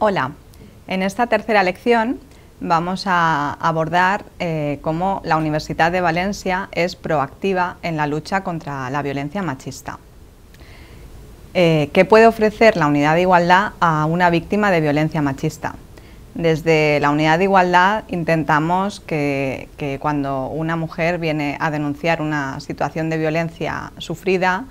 Hola, en esta tercera lección vamos a abordar eh, cómo la Universidad de Valencia es proactiva en la lucha contra la violencia machista. Eh, ¿Qué puede ofrecer la Unidad de Igualdad a una víctima de violencia machista? Desde la Unidad de Igualdad intentamos que, cuando una mujer viene a denunciar una situación de violencia sufrida,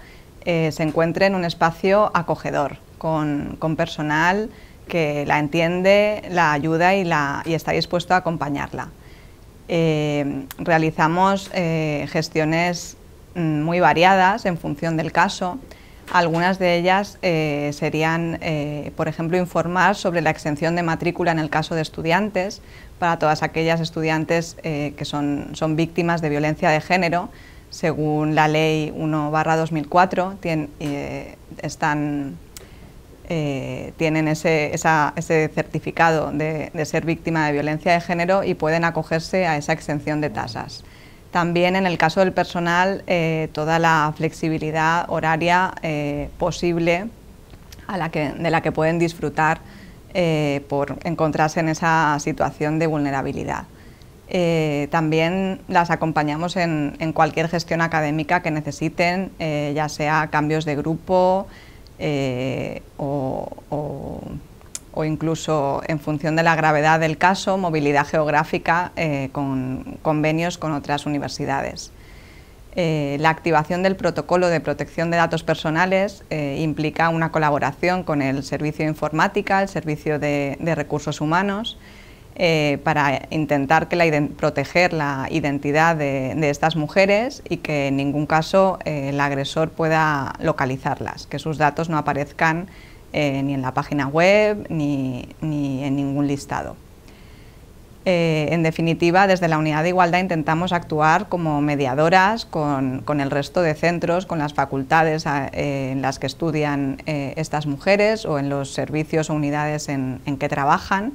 eh, se encuentre en un espacio acogedor, con personal que la entiende, la ayuda y, la, y está dispuesto a acompañarla. Eh, realizamos eh, gestiones mm, muy variadas en función del caso. Algunas de ellas eh, serían, por ejemplo, informar sobre la exención de matrícula en el caso de estudiantes para todas aquellas estudiantes que son, son víctimas de violencia de género, según la Ley 1-2004, están eh, tienen ese, ese certificado de, ser víctima de violencia de género y pueden acogerse a esa exención de tasas. También en el caso del personal, eh, toda la flexibilidad horaria eh, posible de la que pueden disfrutar por encontrarse en esa situación de vulnerabilidad. también las acompañamos en, cualquier gestión académica que necesiten, ya sea cambios de grupo, eh, o, incluso en función de la gravedad del caso, movilidad geográfica eh, con convenios con otras universidades. Eh, la activación del protocolo de protección de datos personales implica una colaboración con el servicio de informática, el servicio de recursos humanos, eh, para intentar proteger la identidad de, estas mujeres y que en ningún caso eh, el agresor pueda localizarlas, que sus datos no aparezcan eh, ni en la página web ni, en ningún listado. en definitiva, desde la Unidad de Igualdad intentamos actuar como mediadoras con, el resto de centros, con las facultades ah, en las que estudian estas mujeres o en los servicios o unidades en que trabajan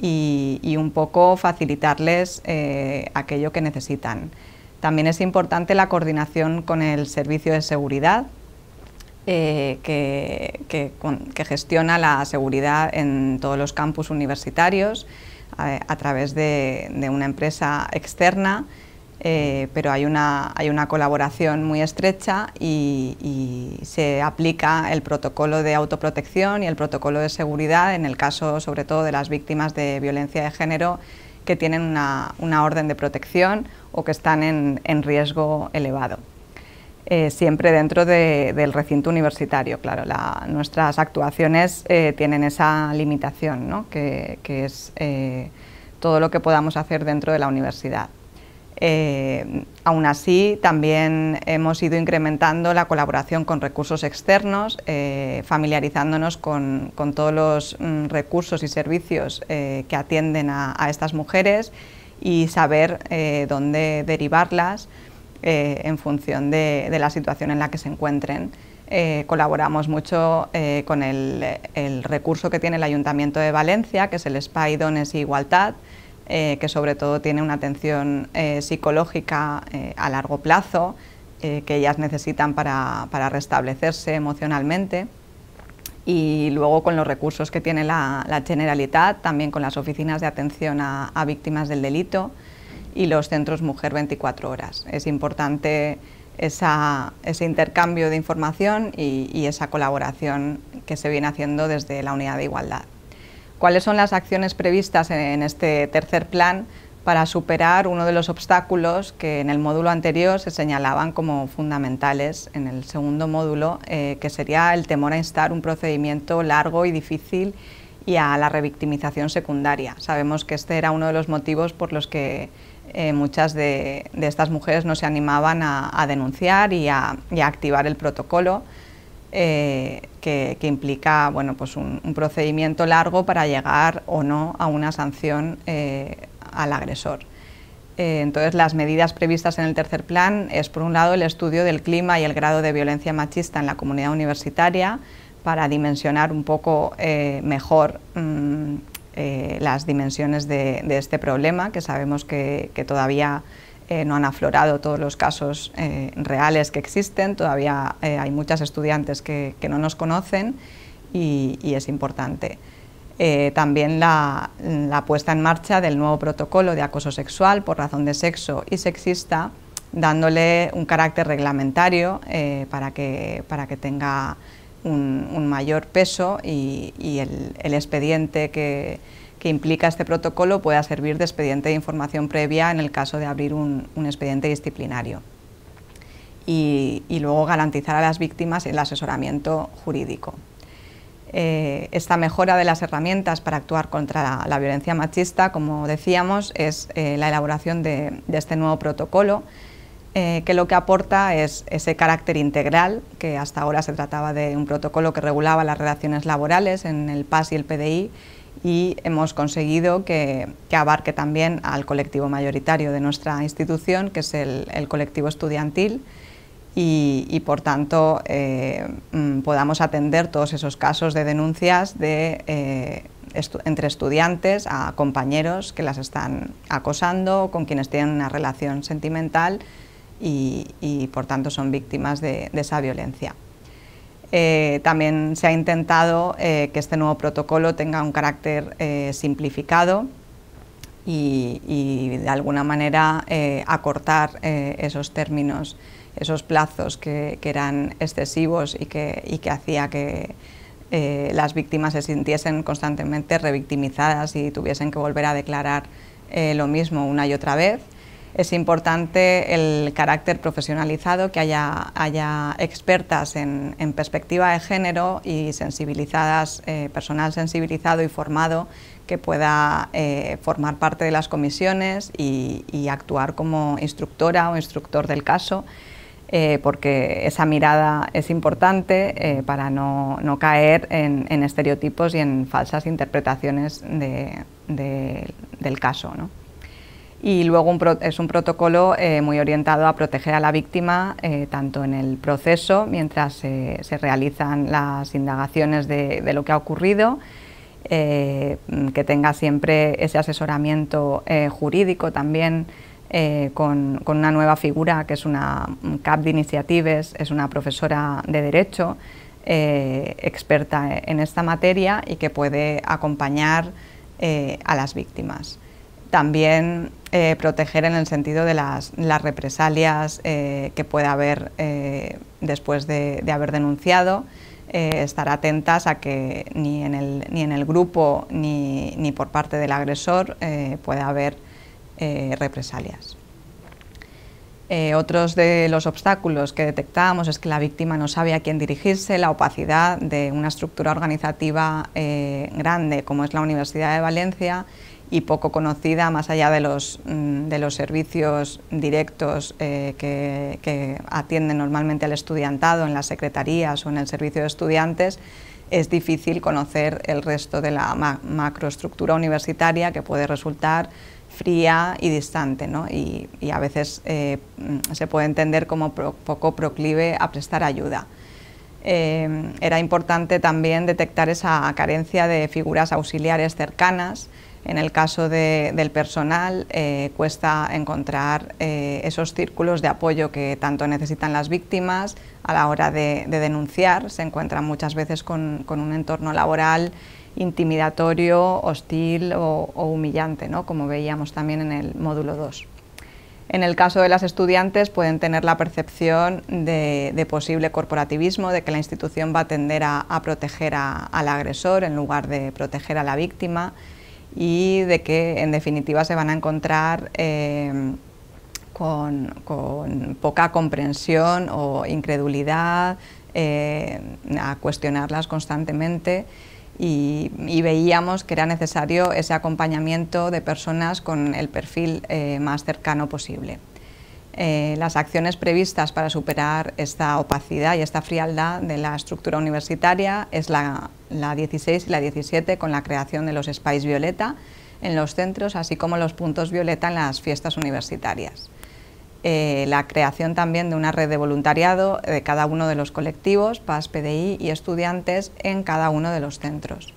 y, un poco facilitarles eh, aquello que necesitan. También es importante la coordinación con el servicio de seguridad, eh, que, gestiona la seguridad en todos los campus universitarios eh, a, través de, una empresa externa eh, pero hay una, colaboración muy estrecha y, se aplica el protocolo de autoprotección y el protocolo de seguridad en el caso sobre todo de las víctimas de violencia de género que tienen una, orden de protección o que están en, riesgo elevado. Eh, siempre dentro del recinto universitario. Claro, nuestras actuaciones eh, tienen esa limitación, que, es todo lo que podamos hacer dentro de la universidad. Eh, aún así, también hemos ido incrementando la colaboración con recursos externos, eh, familiarizándonos con, todos los mm, recursos y servicios eh, que atienden a, estas mujeres y saber dónde derivarlas en función de, la situación en la que se encuentren. colaboramos mucho con el, recurso que tiene el Ayuntamiento de Valencia, que es el SPAI Dones y Igualdad, eh, que sobre todo tiene una atención eh, psicológica eh, a largo plazo, que ellas necesitan para, restablecerse emocionalmente. Y luego con los recursos que tiene la, Generalitat, también con las oficinas de atención a, víctimas del delito y los centros Mujer 24 horas. Es importante ese intercambio de información y esa colaboración que se viene haciendo desde la Unidad de Igualdad. ¿Cuáles son las acciones previstas en este tercer plan para superar uno de los obstáculos que en el módulo anterior se señalaban como fundamentales en el segundo módulo, eh, que sería el temor a instar un procedimiento largo y difícil y a la revictimización secundaria. Sabemos que este era uno de los motivos por los que eh, muchas de, estas mujeres no se animaban a, denunciar y a activar el protocolo. Eh, que, implica bueno, pues un, procedimiento largo para llegar o no a una sanción eh, al agresor. Eh, entonces, las medidas previstas en el tercer plan es, por un lado, el estudio del clima y el grado de violencia machista en la comunidad universitaria para dimensionar un poco mejor mm, las dimensiones de, este problema, que sabemos que todavía eh, no han aflorado todos los casos eh, reales que existen, todavía eh, hay muchas estudiantes que, no nos conocen y, es importante. también la, puesta en marcha del nuevo protocolo de acoso sexual por razón de sexo y sexista, dándole un carácter reglamentario para, que, para que tenga un, mayor peso y, el expediente que, que implica este protocolo pueda servir de expediente de información previa en el caso de abrir un, expediente disciplinario. Y, luego garantizar a las víctimas el asesoramiento jurídico. Eh, esta mejora de las herramientas para actuar contra la, violencia machista, como decíamos, es eh, la elaboración de, este nuevo protocolo, eh, que lo que aporta es ese carácter integral, que hasta ahora se trataba de un protocolo que regulaba las relaciones laborales en el PAS y el PDI, y hemos conseguido que, abarque también al colectivo mayoritario de nuestra institución, que es el, colectivo estudiantil, y, por tanto eh, mm, podamos atender todos esos casos de denuncias de, eh, entre estudiantes a compañeros que las están acosando, con quienes tienen una relación sentimental y, por tanto son víctimas de esa violencia. Eh, también se ha intentado eh, que este nuevo protocolo tenga un carácter eh, simplificado y, de alguna manera acortar esos términos, esos plazos que, eran excesivos y que, y que hacía que las víctimas se sintiesen constantemente revictimizadas y tuviesen que volver a declarar lo mismo una y otra vez es importante el carácter profesionalizado, que haya, haya expertas en, perspectiva de género y sensibilizadas, eh, personal sensibilizado y formado que pueda eh, formar parte de las comisiones y, actuar como instructora o instructor del caso, eh, porque esa mirada es importante para no, no caer en, estereotipos y en falsas interpretaciones del caso. ¿no? y luego es un protocolo eh, muy orientado a proteger a la víctima eh, tanto en el proceso mientras se realizan las indagaciones de, lo que ha ocurrido, eh, que tenga siempre ese asesoramiento jurídico también con, una nueva figura que es una CAP de iniciativas, es una profesora de Derecho experta en esta materia y que puede acompañar a las víctimas también eh, proteger en el sentido de las, represalias eh, que pueda haber eh, después de, haber denunciado, estar atentas a que ni en el, grupo ni, ni por parte del agresor pueda haber represalias. otros de los obstáculos que detectábamos es que la víctima no sabe a quién dirigirse, la opacidad de una estructura organizativa grande como es la Universidad de Valencia y poco conocida, más allá de los, mm, servicios directos eh, que, atienden normalmente al estudiantado en las secretarías o en el servicio de estudiantes, es difícil conocer el resto de la macroestructura universitaria que puede resultar fría y distante, y, a veces eh, mm, se puede entender como poco proclive a prestar ayuda. Eh, era importante también detectar esa carencia de figuras auxiliares cercanas, en el caso del personal, eh, cuesta encontrar eh, esos círculos de apoyo que tanto necesitan las víctimas a la hora de, denunciar. Se encuentran muchas veces con, un entorno laboral intimidatorio, hostil o, humillante, ¿no? como veíamos también en el módulo 2. En el caso de las estudiantes pueden tener la percepción de, posible corporativismo, de que la institución va a tender a, proteger al agresor en lugar de proteger a la víctima y de que en definitiva se van a encontrar eh, con, poca comprensión o incredulidad, eh, a cuestionarlas constantemente. Y, veíamos que era necesario ese acompañamiento de personas con el perfil eh, más cercano posible. Eh, las acciones previstas para superar esta opacidad y esta frialdad de la estructura universitaria es la, 16 y la 17 con la creación de los espais violeta en los centros, así como los puntos violeta en las fiestas universitarias. Eh, la creación también de una red de voluntariado de cada uno de los colectivos, PAS, PDI y estudiantes en cada uno de los centros.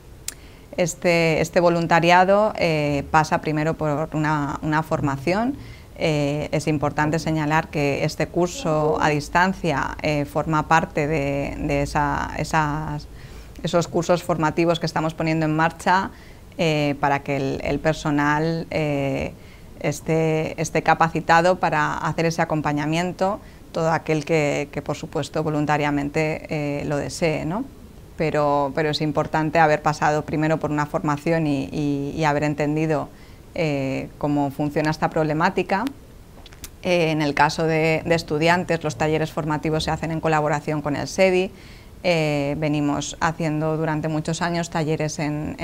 Este, este voluntariado eh, pasa primero por una formación eh, es importante señalar que este curso a distancia eh, forma parte de, esos cursos formativos que estamos poniendo en marcha eh, para que el, personal esté, capacitado para hacer ese acompañamiento, todo aquel que, por supuesto voluntariamente lo desee. Pero, es importante haber pasado primero por una formación y haber entendido eh, cómo funciona esta problemática. Eh, en el caso de, estudiantes, los talleres formativos se hacen en colaboración con el SEDI. Eh, venimos haciendo durante muchos años talleres en,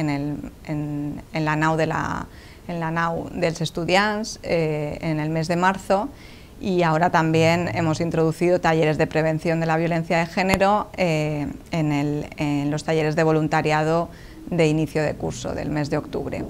la NAU de la, en la NAU dels Estudiants en el mes de marzo y ahora también hemos introducido talleres de prevención de la violencia de género en, en, los talleres de voluntariado de inicio de curso del mes de octubre.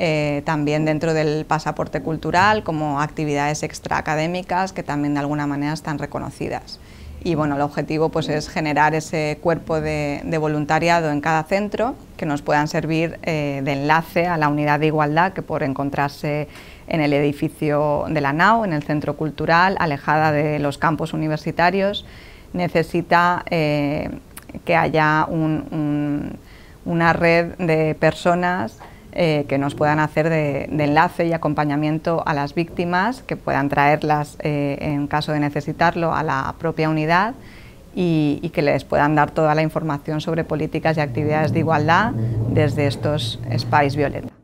Eh, también dentro del pasaporte cultural como actividades extraacadémicas que también de alguna manera están reconocidas. Y bueno, el objetivo pues, es generar ese cuerpo de, voluntariado en cada centro que nos puedan servir eh, de enlace a la unidad de igualdad que por encontrarse en el edificio de la NAO, en el centro cultural, alejada de los campos universitarios, necesita eh, que haya una red de personas eh, que nos puedan hacer de, enlace y acompañamiento a las víctimas, que puedan traerlas eh, en caso de necesitarlo a la propia unidad y, que les puedan dar toda la información sobre políticas y actividades de igualdad desde estos espacios violentos.